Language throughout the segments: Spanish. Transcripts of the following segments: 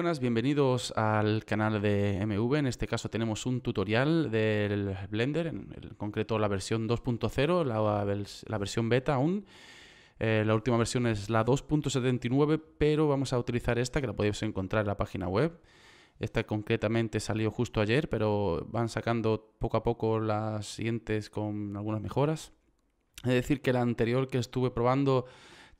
buenas, bienvenidos al canal de MV. En este caso tenemos un tutorial del Blender, en, concreto la versión 2.0, la, versión beta aún. Eh, la última versión es la 2.79, pero vamos a utilizar esta que la podéis encontrar en la página web. Esta concretamente salió justo ayer, pero van sacando poco a poco las siguientes con algunas mejoras. Es decir, que la anterior que estuve probando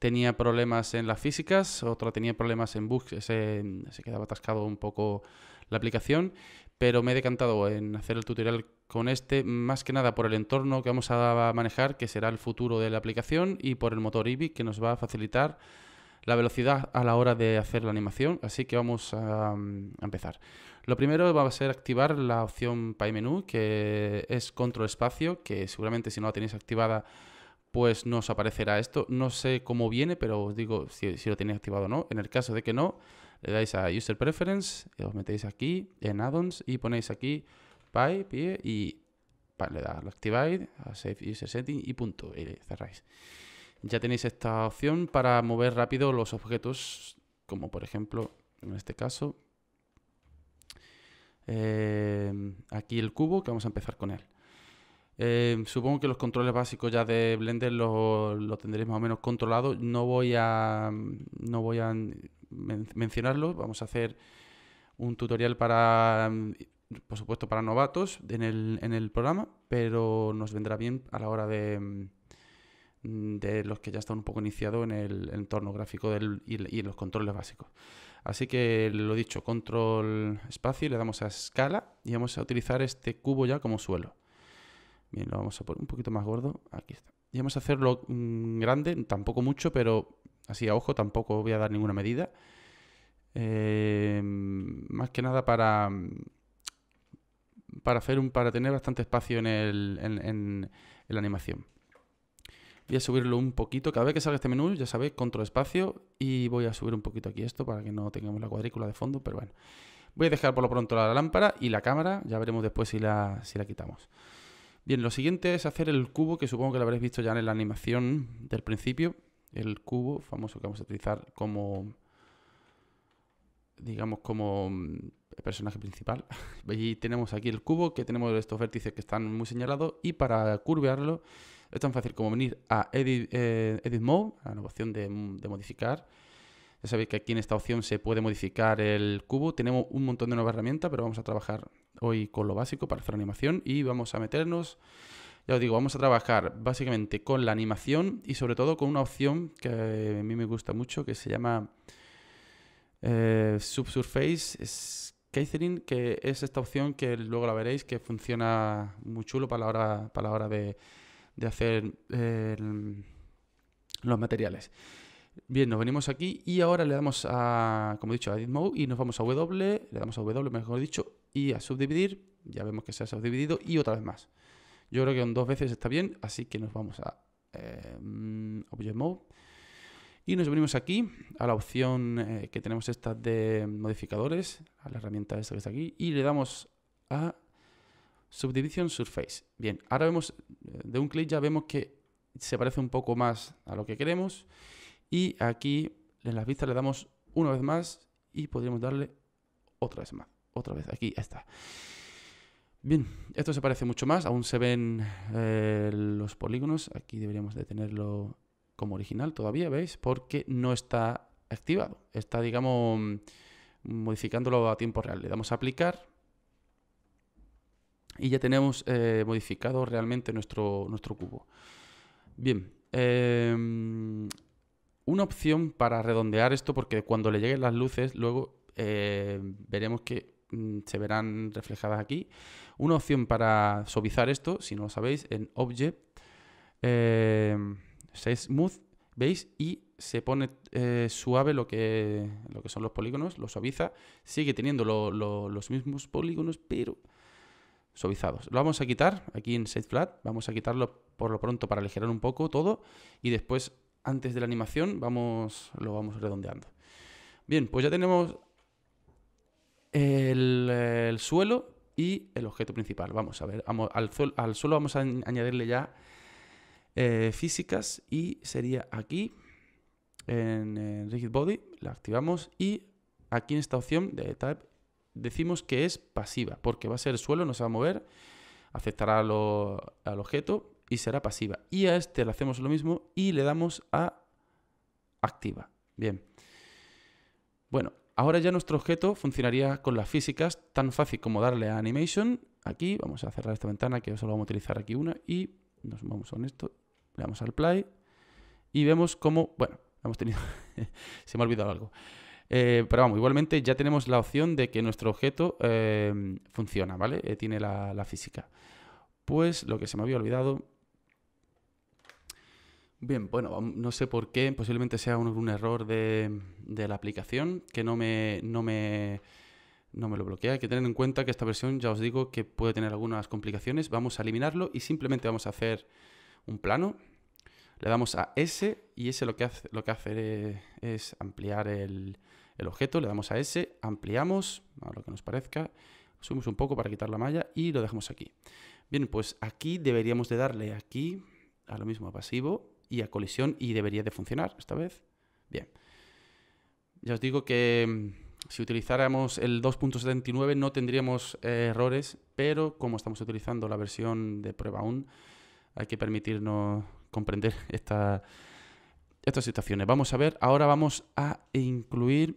tenía problemas en las físicas, otra tenía problemas en bugs, se, quedaba atascado un poco la aplicación, pero me he decantado en hacer el tutorial con este, más que nada por el entorno que vamos a manejar, que será el futuro de la aplicación, y por el motor IBI, que nos va a facilitar la velocidad a la hora de hacer la animación, así que vamos a, mm, empezar. Lo primero va a ser activar la opción PyMenu que es control espacio, que seguramente si no la tenéis activada pues nos aparecerá esto. No sé cómo viene, pero os digo si, lo tenéis activado o no. En el caso de que no, le dais a User Preference, eh, os metéis aquí en Addons y ponéis aquí Pie, Pie y le da, lo Activate, a Save User Setting y punto, y cerráis. Ya tenéis esta opción para mover rápido los objetos, como por ejemplo en este caso. Eh, aquí el cubo, que vamos a empezar con él. Em, supongo que los controles básicos ya de Blender los, tendréis más o menos controlados. No voy a, no voy a mencionarlos. Vamos a hacer un tutorial para, por supuesto, para novatos en el, programa, pero nos vendrá bien a la hora de, de los que ya están un poco iniciados en el entorno gráfico y, los controles básicos. Así que lo dicho, control espacio, le damos a escala y vamos a utilizar este cubo ya como suelo. Bien, lo vamos a poner un poquito más gordo. Aquí está. Y vamos a hacerlo mm, grande, tampoco mucho, pero así a ojo tampoco voy a dar ninguna medida. Eh, más que nada para, para, hacer un, para tener bastante espacio en, la animación. Voy a subirlo un poquito. Cada vez que salga este menú, ya sabéis, control espacio. Y voy a subir un poquito aquí esto para que no tengamos la cuadrícula de fondo, pero bueno. Voy a dejar por lo pronto la lámpara y la cámara. Ya veremos después si la, si la quitamos. Bien, lo siguiente es hacer el cubo, que supongo que lo habréis visto ya en la animación del principio. El cubo famoso que vamos a utilizar como, digamos, como mm, personaje principal. Y tenemos aquí el cubo, que tenemos estos vértices que están muy señalados. Y para curvearlo es tan fácil como venir a Edit, eh, Mode, a la opción de mm, modificar ya sabéis que aquí en esta opción se puede modificar el cubo. Tenemos un montón de nuevas herramientas, pero vamos a trabajar hoy con lo básico para hacer animación y vamos a meternos... Ya os digo, vamos a trabajar básicamente con la animación y sobre todo con una opción que a mí me gusta mucho que se llama eh, Subsurface Scattering, que es esta opción que luego la veréis que funciona muy chulo para la hora, para la hora de, hacer eh, los materiales. Bien, nos venimos aquí y ahora le damos a, como he dicho, a edit mode y nos vamos a W, le damos a W mejor dicho, y a subdividir, ya vemos que se ha subdividido y otra vez más. Yo creo que en dos veces está bien, así que nos vamos a eh, Object Mode y nos venimos aquí a la opción eh, que tenemos esta de modificadores, a la herramienta esta que está aquí, y le damos a Subdivision Surface. Bien, ahora vemos, eh, de un clic ya vemos que se parece un poco más a lo que queremos y aquí en las vistas le damos una vez más y podríamos darle otra vez más. Otra vez, aquí está. Bien, esto se parece mucho más, aún se ven eh, los polígonos, aquí deberíamos de tenerlo como original todavía, ¿veis? Porque no está activado, está, digamos, modificándolo a tiempo real. Le damos a aplicar y ya tenemos eh, modificado realmente nuestro, nuestro cubo. Bien, eh, una opción para redondear esto, porque cuando le lleguen las luces, luego eh, veremos que mm, se verán reflejadas aquí. Una opción para suavizar esto, si no lo sabéis, en Object, eh, Smooth, ¿veis? Y se pone eh, suave lo que, lo que son los polígonos, lo suaviza, sigue teniendo los mismos polígonos, pero suavizados. Lo vamos a quitar aquí en Set Flat, vamos a quitarlo por lo pronto para aligerar un poco todo y después antes de la animación, vamos, lo vamos redondeando. Bien, pues ya tenemos el, suelo y el objeto principal. Vamos a ver, al, suelo, al suelo vamos a añadirle ya eh, físicas y sería aquí en, Rigid Body, la activamos y aquí en esta opción de Type decimos que es pasiva porque va a ser el suelo, no se va a mover, aceptará al objeto y será pasiva. Y a este le hacemos lo mismo y le damos a activa. Bien. Bueno, ahora ya nuestro objeto funcionaría con las físicas tan fácil como darle a animation. Aquí vamos a cerrar esta ventana que solo vamos a utilizar aquí una y nos vamos con esto. Le damos al play y vemos cómo, bueno, hemos tenido, se me ha olvidado algo. Eh, pero vamos, igualmente ya tenemos la opción de que nuestro objeto eh, funciona, ¿vale? Eh, tiene la, la física. Pues lo que se me había olvidado Bien, bueno, no sé por qué, posiblemente sea un, error de, la aplicación que no me, me, no me lo bloquea. Hay que tener en cuenta que esta versión, ya os digo, que puede tener algunas complicaciones. Vamos a eliminarlo y simplemente vamos a hacer un plano. Le damos a S y S lo que hace, lo que hace eh, es ampliar el, el objeto. Le damos a S, ampliamos a lo que nos parezca, subimos un poco para quitar la malla y lo dejamos aquí. Bien, pues aquí deberíamos de darle aquí a lo mismo pasivo y a colisión y debería de funcionar esta vez. Bien. Ya os digo que mm, si utilizáramos el 2.79 no tendríamos eh, errores, pero como estamos utilizando la versión de prueba aún, hay que permitirnos comprender esta, estas situaciones. Vamos a ver, ahora vamos a incluir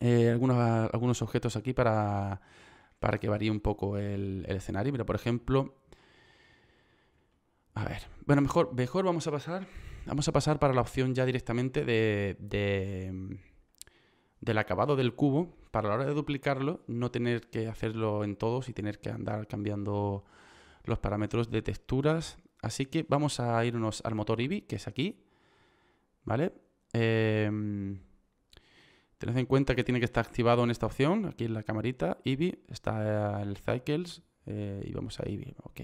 eh, algunos, algunos objetos aquí para, que varíe un poco el, el escenario. Mira, por ejemplo, a ver. Bueno, mejor, mejor vamos a pasar. Vamos a pasar para la opción ya directamente de, del acabado del cubo. Para la hora de duplicarlo, no tener que hacerlo en todos y tener que andar cambiando los parámetros de texturas. Así que vamos a irnos al motor Eevee, que es aquí. ¿Vale? Em, tened en cuenta que tiene que estar activado en esta opción, aquí en la camarita, Eevee, está el Cycles eh, y vamos a Eevee, ok.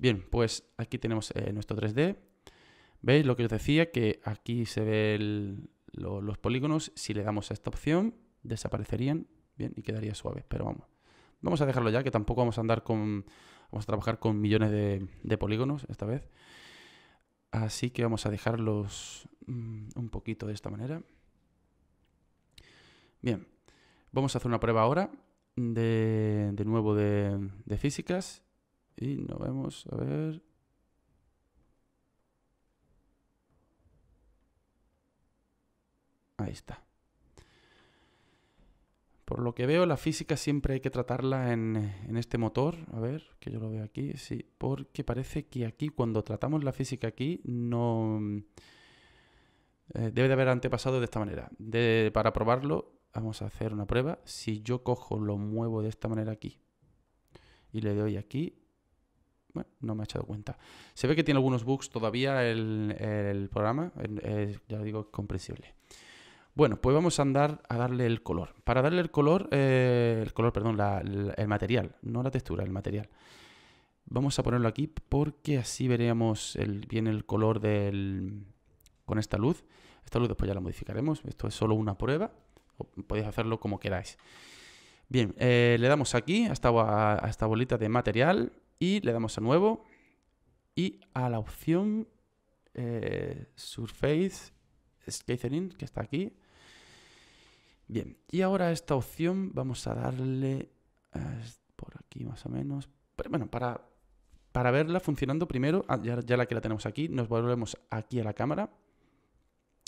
Bien, pues aquí tenemos eh, nuestro 3D. ¿Veis lo que os decía? Que aquí se ven los polígonos. Si le damos a esta opción, desaparecerían. Bien, y quedaría suave, pero vamos. Vamos a dejarlo ya, que tampoco vamos a andar con... Vamos a trabajar con millones de, polígonos esta vez. Así que vamos a dejarlos mm, un poquito de esta manera. Bien, vamos a hacer una prueba ahora de, nuevo de, de físicas. Y nos vemos, a ver. Ahí está. Por lo que veo, la física siempre hay que tratarla en, este motor. A ver, que yo lo veo aquí, sí. Porque parece que aquí, cuando tratamos la física aquí, no... Eh, debe de haber antepasado de esta manera. De, para probarlo, vamos a hacer una prueba. Si yo cojo, lo muevo de esta manera aquí y le doy aquí, bueno, no me he echado cuenta. Se ve que tiene algunos bugs todavía el, el programa. Ya ya digo, comprensible. Bueno, pues vamos a andar a darle el color. Para darle el color, eh, el color, perdón, el material, no la textura, el material. Vamos a ponerlo aquí porque así veríamos bien el color del, con esta luz. Esta luz después ya la modificaremos. Esto es solo una prueba. podéis hacerlo como queráis. Bien, eh, le damos aquí a esta bolita de material y le damos a nuevo y a la opción eh, Surface Scattering que está aquí. Bien, y ahora a esta opción vamos a darle eh, por aquí más o menos. Pero bueno, para, para verla funcionando primero, ah, ya, la que la tenemos aquí, nos volvemos aquí a la cámara,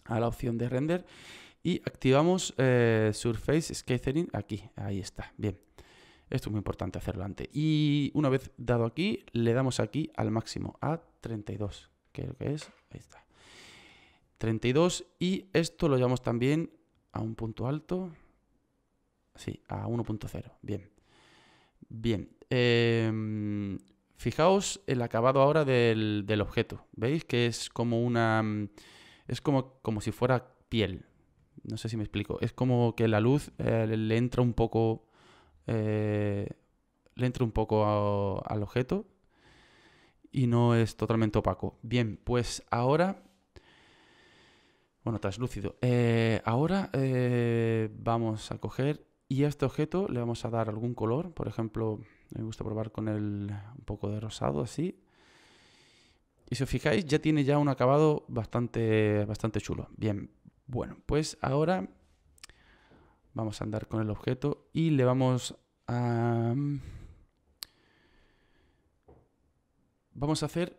a la opción de render y activamos eh, Surface Scattering aquí. Ahí está, bien. Esto es muy importante hacerlo antes. Y una vez dado aquí, le damos aquí al máximo, a 32, que es lo que es, ahí está. 32 y esto lo llevamos también a un punto alto, sí, a 1.0, bien. Bien, em, fijaos el acabado ahora del, objeto, ¿veis? Que es como una, es como, como si fuera piel, no sé si me explico, es como que la luz eh, le entra un poco eh, le entra un poco al objeto y no es totalmente opaco. Bien, pues ahora... Bueno, traslúcido eh, ahora eh, vamos a coger y a este objeto le vamos a dar algún color. Por ejemplo, me gusta probar con el un poco de rosado así. Y si os fijáis, ya tiene ya un acabado bastante, bastante chulo. Bien, bueno, pues ahora Vamos a andar con el objeto y le vamos a... Mm, vamos a hacer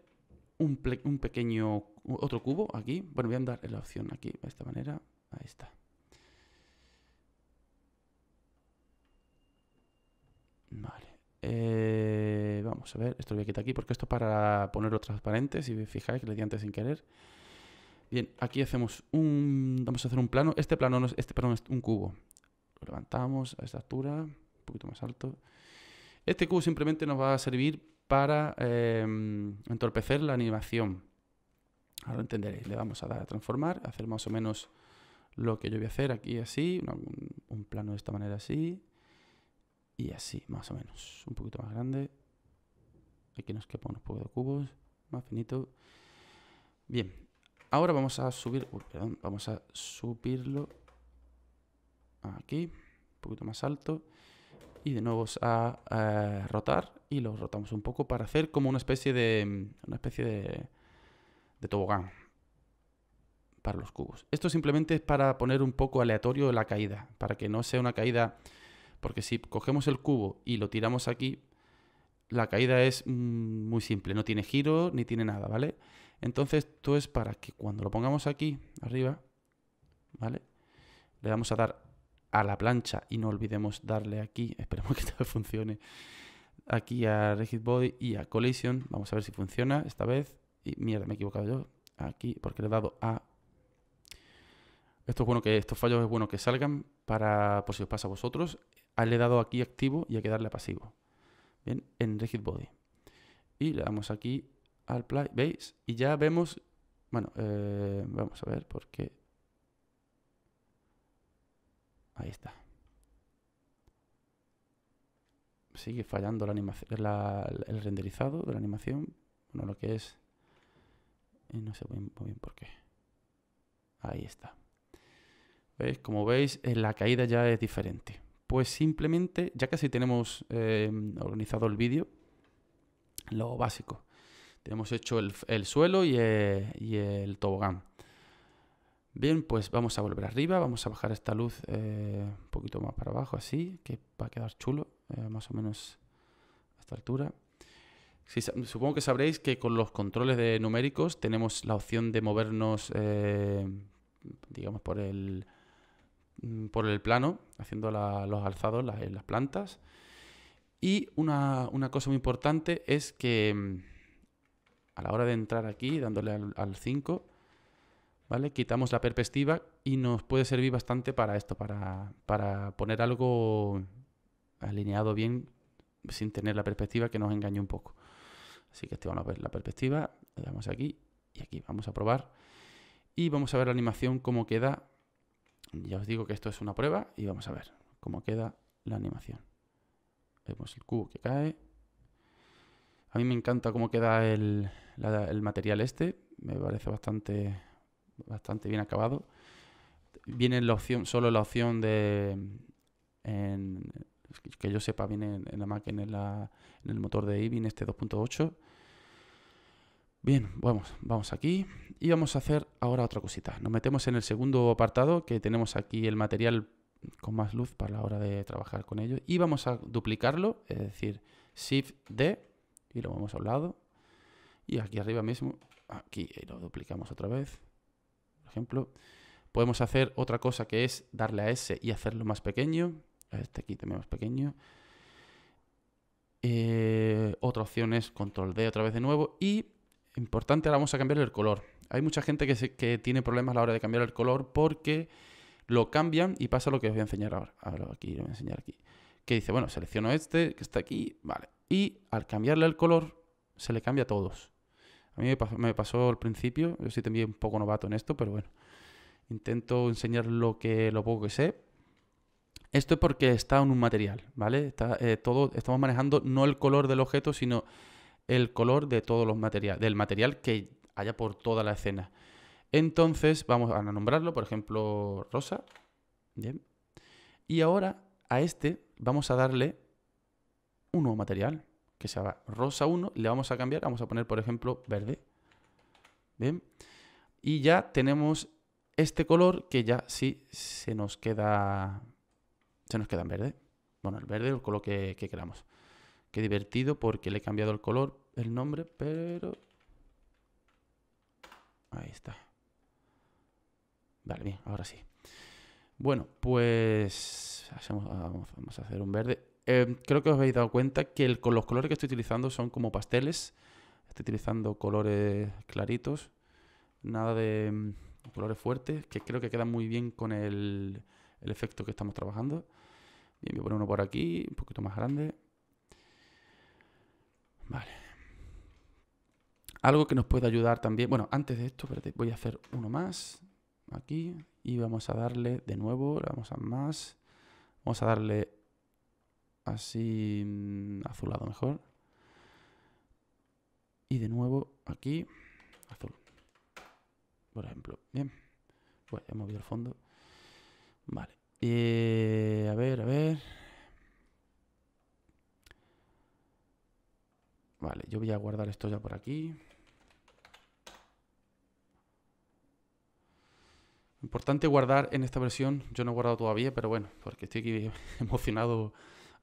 un, pequeño otro cubo aquí. Bueno, voy a andar en la opción aquí, de esta manera. Ahí está. Vale. Eh, vamos a ver, esto lo voy a quitar aquí porque esto para ponerlo transparente, si fijáis que le di antes sin querer. Bien, aquí hacemos un... Vamos a hacer un plano. Este plano no es... Este, perdón, es un cubo levantamos a esta altura, un poquito más alto. Este cubo simplemente nos va a servir para em, entorpecer la animación. Ahora lo entenderéis. Le vamos a dar a transformar, hacer más o menos lo que yo voy a hacer aquí así, un, plano de esta manera así y así, más o menos. Un poquito más grande. Aquí nos quepa unos pocos de cubos, más finito. Bien, ahora vamos a subir, perdón, vamos a subirlo aquí, un poquito más alto. Y de nuevo a, rotar y lo rotamos un poco para hacer como una especie de, una especie de, de tobogán para los cubos. Esto simplemente es para poner un poco aleatorio la caída, para que no sea una caída, porque si cogemos el cubo y lo tiramos aquí, la caída es mm, muy simple, no tiene giro ni tiene nada, ¿vale? Entonces esto es para que cuando lo pongamos aquí arriba, ¿vale? Le damos a dar a la plancha y no olvidemos darle aquí, esperemos que esta funcione, aquí a Rigid Body y a Collision, vamos a ver si funciona esta vez, y mierda, me he equivocado yo, aquí, porque le he dado a... Esto es bueno que estos fallos es bueno que salgan para, por si os pasa a vosotros, le he dado aquí activo y hay que darle a pasivo, bien, en Rigid Body. Y le damos aquí al play, ¿veis? Y ya vemos, bueno, eh, vamos a ver, por qué... Ahí está. Sigue fallando el renderizado de la animación. Bueno, lo que es... Eh, no sé muy bien, por qué. Ahí está. ¿Veis? Como veis, eh, la caída ya es diferente. Pues simplemente, ya casi tenemos em, organizado el vídeo, lo básico. Tenemos hecho el, suelo eh, y el tobogán. Bien, pues vamos a volver arriba, vamos a bajar esta luz eh, un poquito más para abajo, así, que va a quedar chulo, eh, más o menos a esta altura. supongo que sabréis que con los controles de numéricos tenemos la opción de movernos, eh, digamos, por el, mm, por el plano, haciendo los alzados, las, las plantas. Y una, una, cosa muy importante es que mm, a la hora de entrar aquí, dándole al 5, ¿vale? Quitamos la perspectiva y nos puede servir bastante para esto, para, poner algo alineado bien sin tener la perspectiva que nos engañe un poco. Así que este, ver la perspectiva, le damos aquí y aquí vamos a probar. Y vamos a ver la animación cómo queda. Ya os digo que esto es una prueba y vamos a ver cómo queda la animación. Vemos el cubo que cae. A mí me encanta cómo queda el material este. Me parece bastante bastante bien acabado. Viene la opción, solo la opción de. que yo sepa, viene en la máquina, en, el motor de IBIN, este 2.8. Bien, vamos, vamos aquí y vamos a hacer ahora otra cosita. Nos metemos en el segundo apartado que tenemos aquí el material con más luz para la hora de trabajar con ello y vamos a duplicarlo, es decir, Shift D y lo vamos a un lado y aquí arriba mismo, aquí lo duplicamos otra vez ejemplo. Podemos hacer otra cosa que es darle a S y hacerlo más pequeño. A este aquí también más pequeño. Eh, otra opción es control D otra vez de nuevo. Y importante, ahora vamos a cambiar el color. Hay mucha gente que, tiene problemas a la hora de cambiar el color porque lo cambian y pasa lo que os voy a enseñar ahora. Ahora aquí, lo voy a enseñar aquí. Que dice, bueno, selecciono este que está aquí, vale. Y al cambiarle el color, se le cambia a todos. A mí me pasó, al principio, yo sí también un poco novato en esto, pero bueno, intento enseñar lo, que, lo poco que sé. Esto es porque está en un material, ¿vale? Eh, todo, estamos manejando no el color del objeto, sino el color de todos los materiales, del material que haya por toda la escena. Entonces, vamos a nombrarlo, por ejemplo, rosa. Bien. Y ahora a este vamos a darle un nuevo material que se llama rosa 1, le vamos a cambiar, vamos a poner por ejemplo verde. Bien, y ya tenemos este color que ya sí se nos queda, se nos queda en verde. Bueno, el verde, el color que, queramos. Qué divertido porque le he cambiado el color, el nombre, pero... Ahí está. Vale, bien, ahora sí. Bueno, pues vamos a hacer un verde Em, creo que os habéis dado cuenta que el, los colores que estoy utilizando son como pasteles. Estoy utilizando colores claritos, nada de em, colores fuertes, que creo que quedan muy bien con el, efecto que estamos trabajando. Bien, voy a poner uno por aquí, un poquito más grande. Vale. Algo que nos puede ayudar también. Bueno, antes de esto, espérate, voy a hacer uno más. Aquí. Y vamos a darle de nuevo. vamos a más. Vamos a darle así mm, azulado mejor. Y de nuevo aquí azul. Por ejemplo, bien. Bueno, ya movido el fondo. Vale. Eh, a ver, a ver. Vale, yo voy a guardar esto ya por aquí. Importante guardar en esta versión. Yo no he guardado todavía, pero bueno, porque estoy aquí emocionado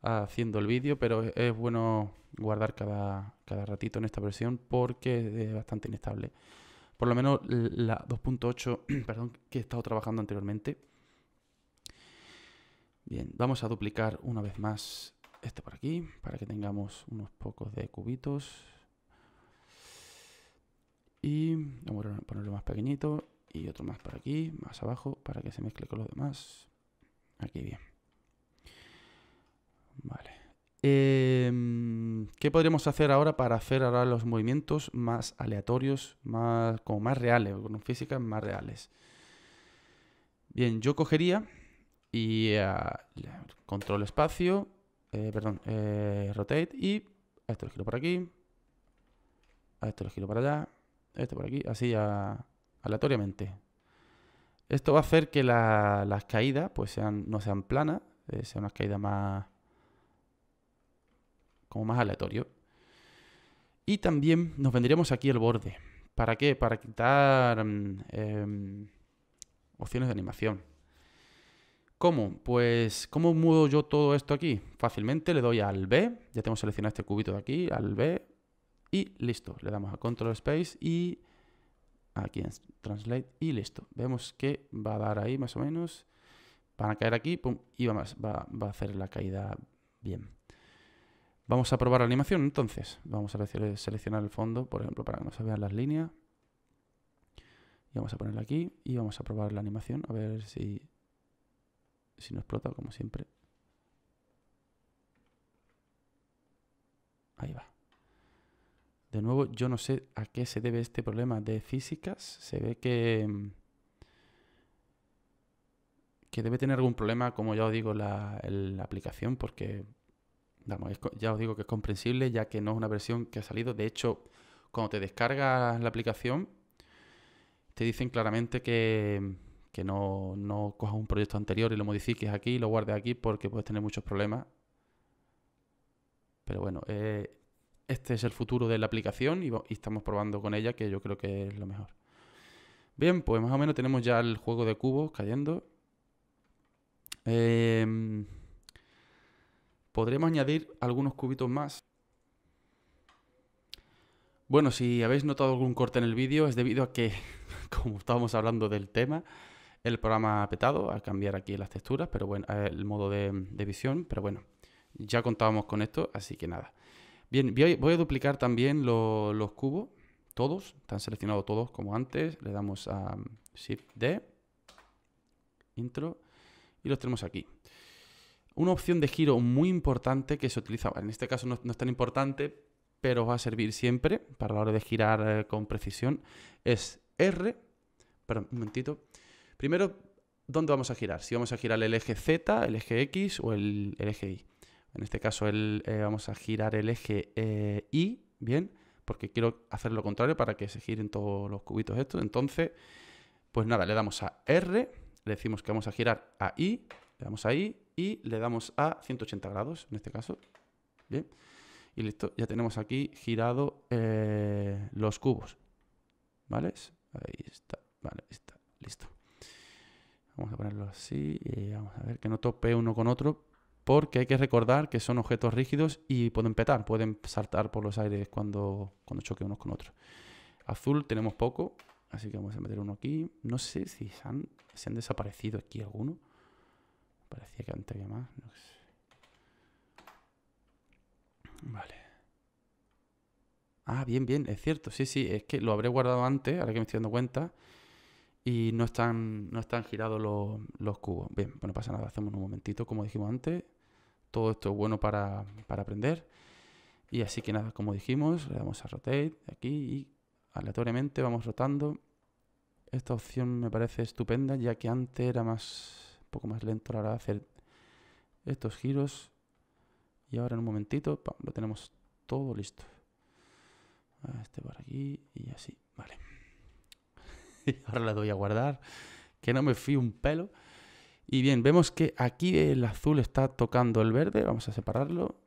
haciendo el vídeo, pero es bueno guardar cada, ratito en esta versión porque es bastante inestable. Por lo menos la 2.8, perdón, que he estado trabajando anteriormente. Bien, vamos a duplicar una vez más esto por aquí para que tengamos unos pocos de cubitos. Y vamos a ponerlo más pequeñito y otro más por aquí, más abajo, para que se mezcle con los demás. Aquí bien. Vale. Em, ¿Qué podríamos hacer ahora para hacer ahora los movimientos más aleatorios, más, como más reales, con físicas más reales? Bien, yo cogería y eh, control espacio, eh, perdón, eh, rotate y esto lo giro por aquí, a esto lo giro para allá, esto por aquí, así aleatoriamente. Esto va a hacer que las caídas pues sean, no sean planas, sean unas caídas más como más aleatorio. Y también nos vendríamos aquí el borde. ¿Para qué? Para quitar mm, em, opciones de animación. ¿Cómo? Pues, ¿cómo mudo yo todo esto aquí? Fácilmente le doy al B, ya tengo seleccionado este cubito de aquí, al B, y listo. Le damos a Control Space y aquí en Translate y listo. Vemos que va a dar ahí más o menos, van a caer aquí, y va a hacer la caída bien. Vamos a probar la animación entonces. Vamos a seleccionar el fondo, por ejemplo, para que no se vean las líneas. Y vamos a ponerla aquí y vamos a probar la animación a ver si, si no explota, como siempre. Ahí va. De nuevo, yo no sé a qué se debe este problema de físicas. Se ve que, que debe tener algún problema, como ya os digo, la, la aplicación, porque ya os digo que es comprensible ya que no es una versión que ha salido. De hecho, cuando te descargas la aplicación, te dicen claramente que, no, no cojas un proyecto anterior y lo modifiques aquí y lo guardes aquí porque puedes tener muchos problemas. Pero bueno, eh, este es el futuro de la aplicación y, estamos probando con ella que yo creo que es lo mejor. Bien, pues más o menos tenemos ya el juego de cubos cayendo. Eh, Podremos añadir algunos cubitos más. Bueno, si habéis notado algún corte en el vídeo es debido a que, como estábamos hablando del tema, el programa ha petado al cambiar aquí las texturas, pero bueno, eh, el modo de, visión, pero bueno, ya contábamos con esto, así que nada. Bien, voy a, duplicar también los cubos, todos, están seleccionados todos como antes, le damos a mm, Shift D, Intro, y los tenemos aquí una opción de giro muy importante que se utiliza. En este caso no, es tan importante, pero va a servir siempre para la hora de girar eh, con precisión. Es R. Perdón, un momentito. Primero, ¿dónde vamos a girar? Si vamos a girar el eje Z, el eje X o el, eje Y. En este caso eh, vamos a girar el eje Y, eh, ¿bien? Porque quiero hacer lo contrario para que se giren todos los cubitos estos. Entonces, pues nada, le damos a R, le decimos que vamos a girar a Y, le damos a Y y le damos a 180 grados, en este caso. Bien. Y listo, ya tenemos aquí girado eh, los cubos. ¿Vale? Ahí está, vale, está, listo. Vamos a ponerlo así y vamos a ver que no tope uno con otro porque hay que recordar que son objetos rígidos y pueden petar, pueden saltar por los aires cuando, cuando choque unos con otros. Azul tenemos poco, así que vamos a meter uno aquí. No sé si se han, han desaparecido aquí alguno. Parecía que antes había más. No sé. Vale. Ah, bien, bien, es cierto. Sí, sí, es que lo habré guardado antes, ahora que me estoy dando cuenta. Y no están, no están girados los, cubos. Bien, bueno, pues pasa nada, hacemos un momentito, como dijimos antes. Todo esto es bueno para, para aprender. Y así que nada, como dijimos, le damos a rotate aquí y aleatoriamente vamos rotando. Esta opción me parece estupenda, ya que antes era más poco más lento a de hacer estos giros. Y ahora en un momentito lo tenemos todo listo. Ah, este por aquí y así, vale. y ahora la doy a guardar, que no me fui un pelo. Y bien, vemos que aquí el azul está tocando el verde. Vamos a separarlo.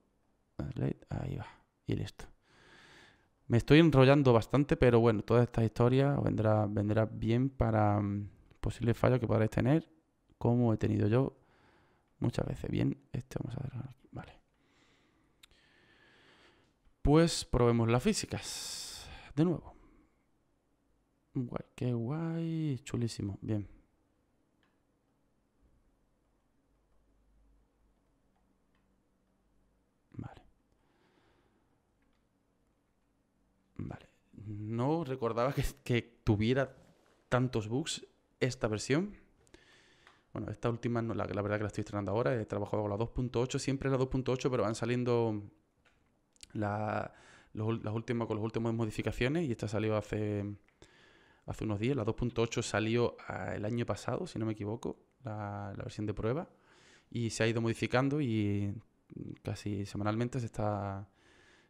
Ahí va. Y listo. Me estoy enrollando bastante, pero bueno, toda esta historia vendrá, vendrá bien para mm, posibles fallos que podréis tener como he tenido yo muchas veces. Bien, este vamos a ver aquí. Vale. Pues probemos las físicas. De nuevo. Guay, qué guay. Chulísimo. Bien. Vale. Vale. No recordaba que, que tuviera tantos bugs esta versión. Bueno, esta última, la, verdad que la estoy estrenando ahora, he trabajado con la 2.8, siempre la 2.8, pero van saliendo las últimas, con las últimas modificaciones y esta salió hace, unos días. La 2.8 salió ah, el año pasado, si no me equivoco, la, versión de prueba y se ha ido modificando y casi semanalmente se está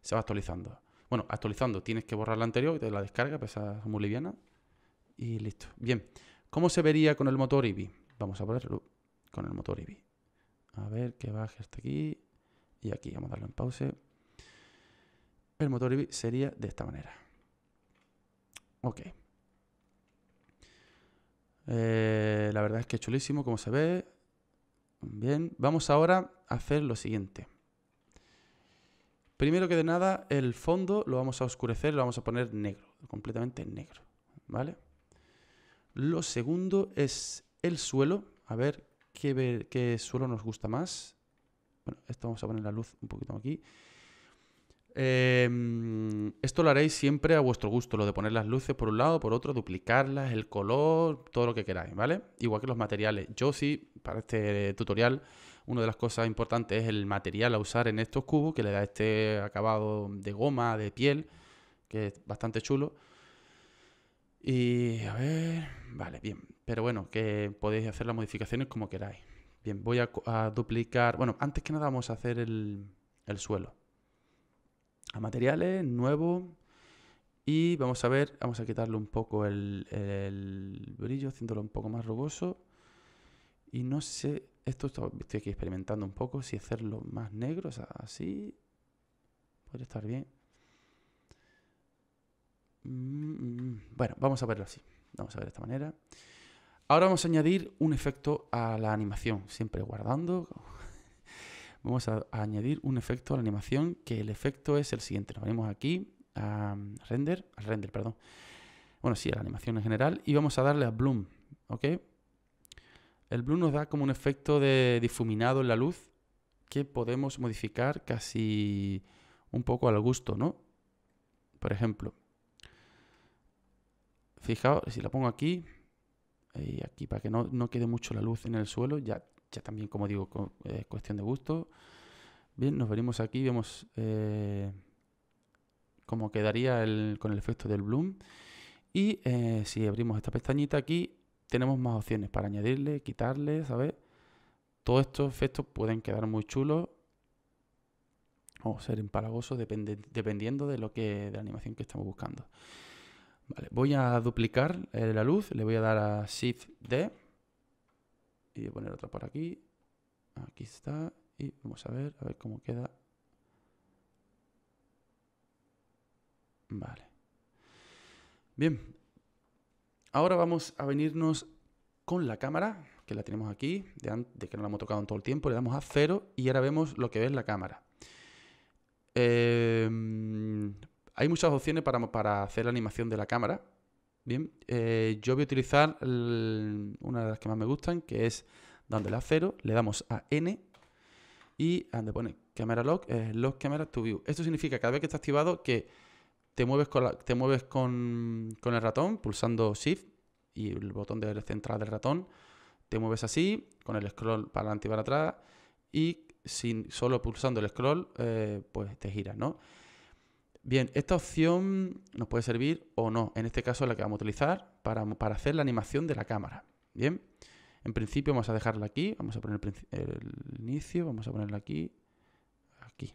se va actualizando. Bueno, actualizando, tienes que borrar la anterior, te la descarga, pesa muy liviana y listo. Bien, ¿cómo se vería con el motor Eevee? Vamos a ponerlo con el motor IBI. A ver que baje hasta aquí. Y aquí vamos a darle en pause. El motor IBI sería de esta manera. Ok. Eh, la verdad es que es chulísimo como se ve. Bien, vamos ahora a hacer lo siguiente. Primero que de nada, el fondo lo vamos a oscurecer, lo vamos a poner negro, completamente negro, ¿vale? Lo segundo es el suelo, a ver qué, qué suelo nos gusta más. Bueno, esto vamos a poner la luz un poquito aquí. Em, esto lo haréis siempre a vuestro gusto, lo de poner las luces por un lado, por otro, duplicarlas, el color, todo lo que queráis, ¿vale? Igual que los materiales. Yo sí, para este tutorial, una de las cosas importantes es el material a usar en estos cubos, que le da este acabado de goma, de piel, que es bastante chulo. Y a ver, vale, bien. Pero bueno, que podéis hacer las modificaciones como queráis. Bien, voy a, duplicar... Bueno, antes que nada vamos a hacer el, suelo. A materiales, nuevo... Y vamos a ver, vamos a quitarle un poco el, el brillo, haciéndolo un poco más rugoso. Y no sé, esto estoy aquí experimentando un poco, si hacerlo más negro, o sea, así, podría estar bien. Mm, mm, mm. Bueno, vamos a verlo así. Vamos a ver de esta manera. Ahora vamos a añadir un efecto a la animación, siempre guardando. vamos a, añadir un efecto a la animación, que el efecto es el siguiente. Nos venimos aquí a render, al render, perdón. Bueno, sí, a la animación en general. Y vamos a darle a bloom, ¿ok? El bloom nos da como un efecto de difuminado en la luz que podemos modificar casi un poco al gusto, ¿no? Por ejemplo, fijaos, si la pongo aquí, y eh, aquí, para que no, quede mucho la luz en el suelo, ya, ya también, como digo, es eh, cuestión de gusto. Bien, nos venimos aquí, vemos eh, cómo quedaría con el efecto del bloom. Y si abrimos esta pestañita aquí, tenemos más opciones para añadirle, quitarle, ¿sabes? Todos estos efectos pueden quedar muy chulos o ser empalagosos dependiendo de lo que de la animación que estamos buscando. Vale, voy a duplicar eh, la luz, le voy a dar a Shift D y voy a poner otra por aquí. Aquí está. Y vamos a ver, a ver cómo queda. Vale. Bien. Ahora vamos a venirnos con la cámara, que la tenemos aquí, de, que no la hemos tocado en todo el tiempo. Le damos a cero y ahora vemos lo que ve en la cámara. Eh, hay muchas opciones para, hacer la animación de la cámara. Bien, eh, yo voy a utilizar una de las que más me gustan, que es dándole a 0, le damos a N y donde pone Camera Lock, eh, Lock Camera to View. Esto significa que cada vez que está activado que te mueves con, te mueves con, el ratón pulsando Shift y el botón de central del ratón, te mueves así, con el scroll para adelante y para atrás, y sin, solo pulsando el scroll, eh, pues te giras, ¿no? Bien, esta opción nos puede servir o no. En este caso la que vamos a utilizar para, para hacer la animación de la cámara. Bien, en principio vamos a dejarla aquí. Vamos a poner el, inicio, vamos a ponerla aquí, aquí.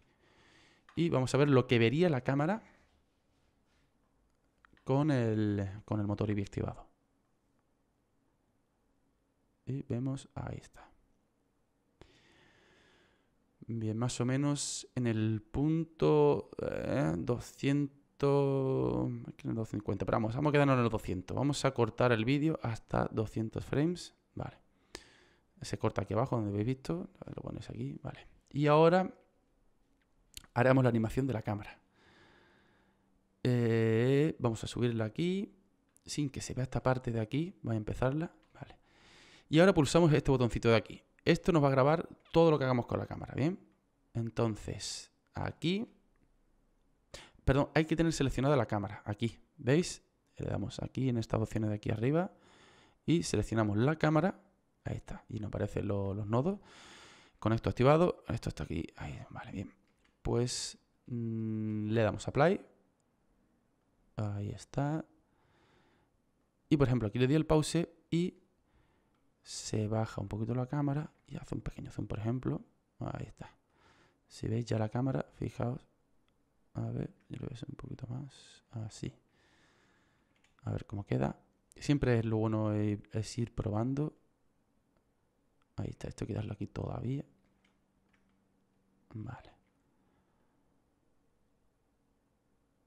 Y vamos a ver lo que vería la cámara con el, motor IB activado. Y vemos, ahí está. Bien, más o menos en el punto 200... Eh, 250, pero vamos, vamos a quedarnos en los 200. Vamos a cortar el vídeo hasta 200 frames. Vale. Se corta aquí abajo, donde habéis visto. Lo pones aquí, vale. Y ahora haremos la animación de la cámara. Eh, vamos a subirla aquí, sin que se vea esta parte de aquí. Voy a empezarla, vale. Y ahora pulsamos este botoncito de aquí. Esto nos va a grabar todo lo que hagamos con la cámara, ¿bien? Entonces, aquí... Perdón, hay que tener seleccionada la cámara, aquí, ¿veis? Le damos aquí en estas opciones de aquí arriba y seleccionamos la cámara, ahí está, y nos aparecen los nodos. Con esto activado, esto está aquí, ahí, vale, bien. Pues mm, le damos apply, ahí está. Y por ejemplo, aquí le di el pause y se baja un poquito la cámara y hace un pequeño zoom, por ejemplo. Ahí está. Si veis ya la cámara, fijaos. A ver, yo lo voy a un poquito más. Así. A ver cómo queda. Siempre es lo bueno eh, es ir probando. Ahí está, esto hay que aquí todavía. Vale.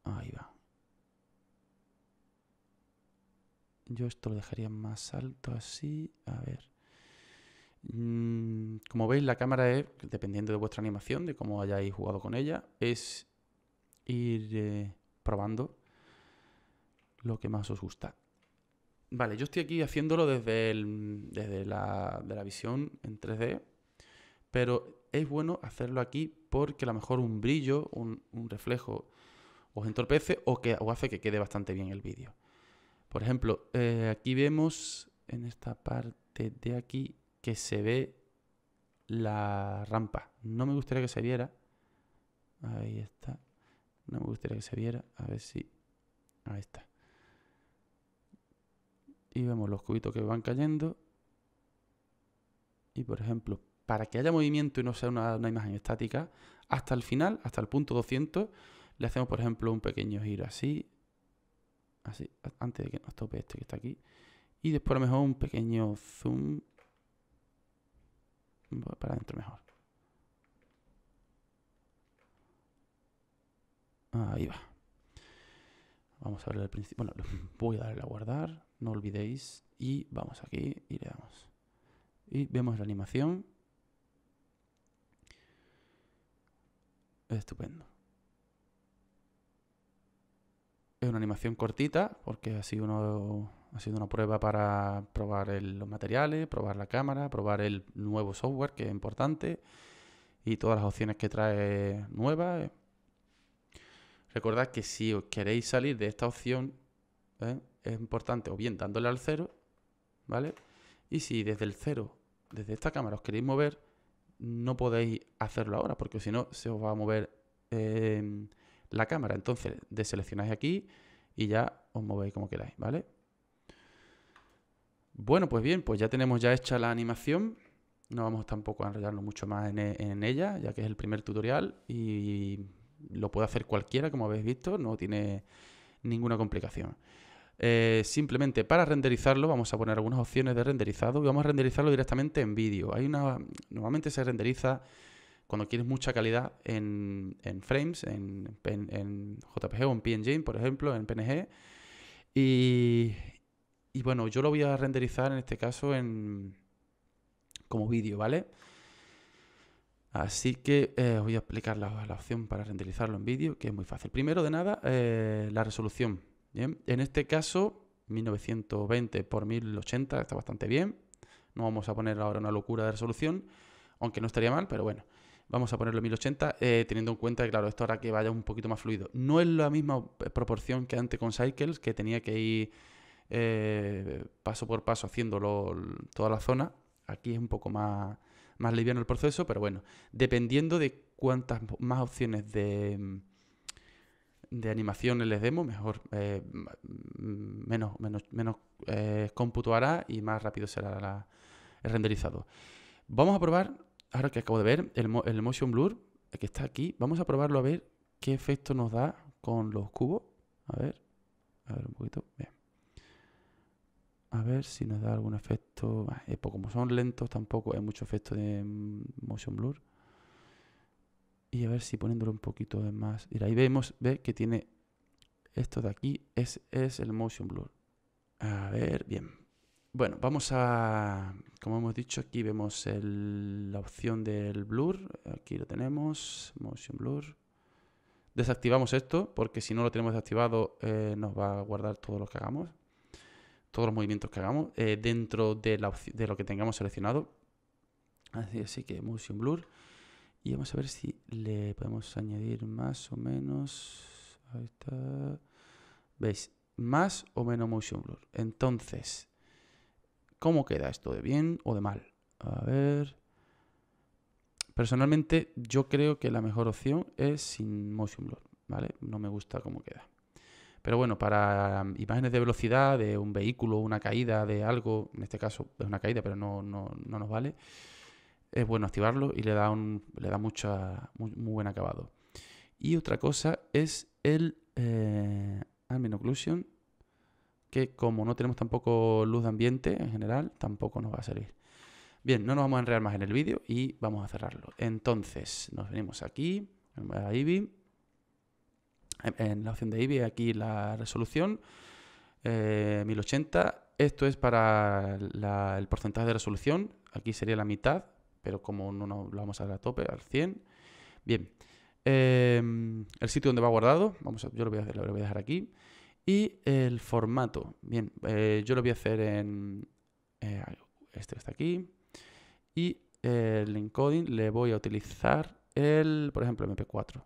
Ahí va. Yo esto lo dejaría más alto así. A ver. Mm, como veis, la cámara es, dependiendo de vuestra animación, de cómo hayáis jugado con ella, es ir eh, probando lo que más os gusta. Vale, yo estoy aquí haciéndolo desde, el, la, visión en 3D, pero es bueno hacerlo aquí porque a lo mejor un brillo, un, reflejo os entorpece o, que, o hace que quede bastante bien el vídeo. Por ejemplo, eh, aquí vemos en esta parte de aquí que se ve la rampa. No me gustaría que se viera. Ahí está. No me gustaría que se viera. A ver si... Ahí está. Y vemos los cubitos que van cayendo. Y por ejemplo, para que haya movimiento y no sea una, una, imagen estática, hasta el final, hasta el punto 200, le hacemos por ejemplo un pequeño giro así, así, antes de que nos tope esto que está aquí. Y después a lo mejor un pequeño zoom para adentro mejor. Ahí va. Vamos a ver el principio. Bueno, voy a darle a guardar, no olvidéis. Y vamos aquí y le damos. Y vemos la animación. Estupendo. una animación cortita, porque ha sido, uno, ha sido una prueba para probar los materiales, probar la cámara, probar el nuevo software, que es importante, y todas las opciones que trae nuevas. Recordad que si os queréis salir de esta opción, ¿eh? es importante o bien dándole al cero, ¿vale? Y si desde el cero, desde esta cámara os queréis mover, no podéis hacerlo ahora, porque si no se os va a mover eh, la cámara. Entonces, deseleccionáis aquí, y ya os movéis como queráis, ¿vale? Bueno, pues bien, pues ya tenemos ya hecha la animación. No vamos tampoco a enrollarlo mucho más e, en, ella, ya que es el primer tutorial y lo puede hacer cualquiera, como habéis visto, no tiene ninguna complicación. Eh, simplemente para renderizarlo vamos a poner algunas opciones de renderizado y vamos a renderizarlo directamente en vídeo. Hay una, normalmente se renderiza cuando quieres mucha calidad en, frames, en, JPG o en PNG, por ejemplo, en PNG. Y, bueno, yo lo voy a renderizar en este caso en como vídeo, ¿vale? Así que eh, voy a explicar la, opción para renderizarlo en vídeo, que es muy fácil. Primero de nada, eh, la resolución. en este caso, 1920 x 1080 está bastante bien. No vamos a poner ahora una locura de resolución, aunque no estaría mal, pero bueno vamos a ponerlo en 1080, eh, teniendo en cuenta, claro, esto hará que vaya un poquito más fluido. No es la misma proporción que antes con Cycles, que tenía que ir eh, paso por paso haciéndolo toda la zona. Aquí es un poco más, más liviano el proceso, pero bueno, dependiendo de cuántas más opciones de, de animaciones les demos, mejor, eh, menos, menos, cómputo hará y más rápido será el renderizado. Vamos a probar ahora que acabo de ver, el, el motion blur que está aquí, vamos a probarlo a ver qué efecto nos da con los cubos. A ver, a ver un poquito. Bien. A ver si nos da algún efecto. como son lentos, tampoco hay mucho efecto de mm, motion blur. Y a ver si poniéndolo un poquito más. Mira, ahí vemos ve que tiene esto de aquí, es, es el motion blur. A ver, bien, bueno, vamos a, como hemos dicho, aquí vemos la opción del blur, aquí lo tenemos, motion blur. Desactivamos esto porque si no lo tenemos desactivado eh, nos va a guardar todo lo que hagamos, todos los movimientos que hagamos eh, dentro de, la de lo que tengamos seleccionado. Así, así que motion blur. Y vamos a ver si le podemos añadir más o menos. Ahí está. ¿Veis? Más o menos motion blur. Entonces, ¿Cómo queda esto? ¿De bien o de mal? A ver. Personalmente, yo creo que la mejor opción es sin motion blur, ¿vale? No me gusta cómo queda. Pero bueno, para um, imágenes de velocidad, de un vehículo, una caída, de algo, en este caso es una caída, pero no, nos vale, es bueno activarlo y le da, un, le da muy, buen acabado. Y otra cosa es el eh, Admin Occlusion, que como no tenemos tampoco luz de ambiente en general, tampoco nos va a servir. Bien, no nos vamos a enredar más en el vídeo y vamos a cerrarlo. Entonces, nos venimos aquí, a IBI, en la opción de IBI, aquí la resolución, 1080. Eh, Esto es para el porcentaje de resolución, aquí sería la mitad, pero como no nos lo vamos a dar a tope, al 100. Bien, eh, el sitio donde va guardado, vamos yo lo voy a dejar aquí. Y el formato. Bien, eh, yo lo voy a hacer en... Eh, este está aquí. Y el encoding le voy a utilizar el, por ejemplo, MP4.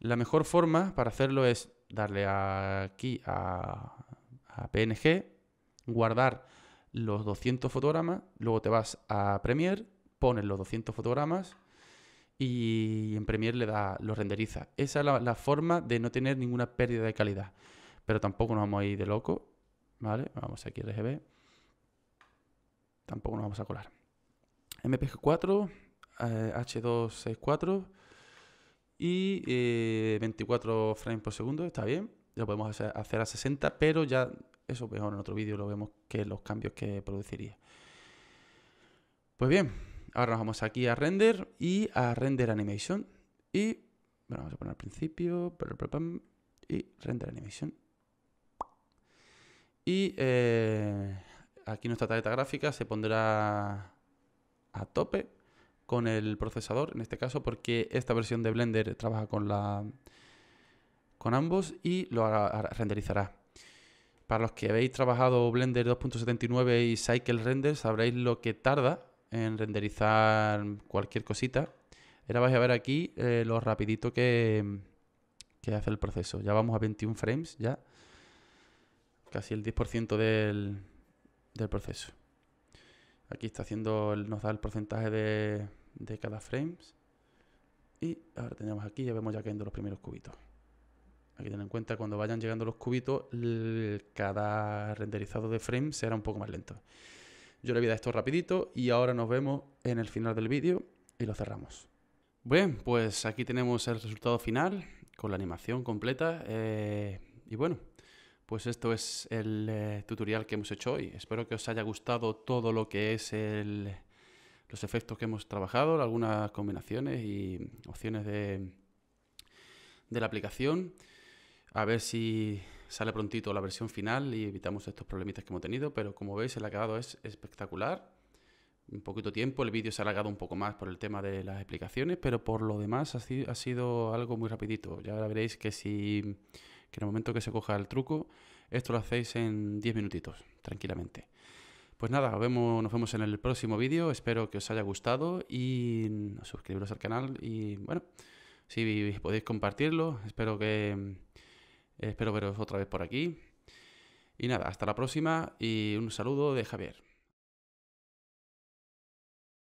La mejor forma para hacerlo es darle aquí a, PNG, guardar los 200 fotogramas, luego te vas a Premiere, pones los 200 fotogramas y en Premiere le da, lo renderiza. Esa es la forma de no tener ninguna pérdida de calidad pero tampoco nos vamos a ir de loco, ¿vale? Vamos aquí RGB. Tampoco nos vamos a colar. MPG4, eh, H264 y 24 eh, frames por segundo, está bien. Lo podemos hacer a 60, pero ya eso mejor pues, en otro vídeo lo vemos que los cambios que produciría. Pues bien, ahora nos vamos aquí a render y a render animation. Y vamos a poner al principio y render animation. Y eh, aquí nuestra tarjeta gráfica se pondrá a tope con el procesador, en este caso, porque esta versión de Blender trabaja con, la, con ambos y lo renderizará. Para los que habéis trabajado Blender 2.79 y Cycle Render, sabréis lo que tarda en renderizar cualquier cosita. Ahora vais a ver aquí eh, lo rapidito que hace el proceso. Ya vamos a 21 frames ya casi el 10% del, proceso. Aquí está haciendo, nos da el porcentaje de, cada frames. Y ahora tenemos aquí, ya vemos ya cayendo los primeros cubitos. aquí que en cuenta cuando vayan llegando los cubitos, cada renderizado de frame será un poco más lento. Yo le voy a dar esto rapidito y ahora nos vemos en el final del vídeo y lo cerramos. Bien, pues aquí tenemos el resultado final con la animación completa eh, y bueno, pues esto es el eh, tutorial que hemos hecho hoy. Espero que os haya gustado todo lo que es los efectos que hemos trabajado, algunas combinaciones y opciones de, de la aplicación. A ver si sale prontito la versión final y evitamos estos problemitas que hemos tenido, pero como veis el acabado es espectacular. Un poquito tiempo, el vídeo se ha alargado un poco más por el tema de las explicaciones, pero por lo demás ha sido algo muy rapidito. Ya veréis que si que en el momento que se coja el truco, esto lo hacéis en 10 minutitos, tranquilamente. Pues nada, nos vemos, nos vemos en el próximo vídeo, espero que os haya gustado y suscribiros al canal y bueno, si podéis compartirlo, espero que espero veros otra vez por aquí. Y nada, hasta la próxima y un saludo de Javier.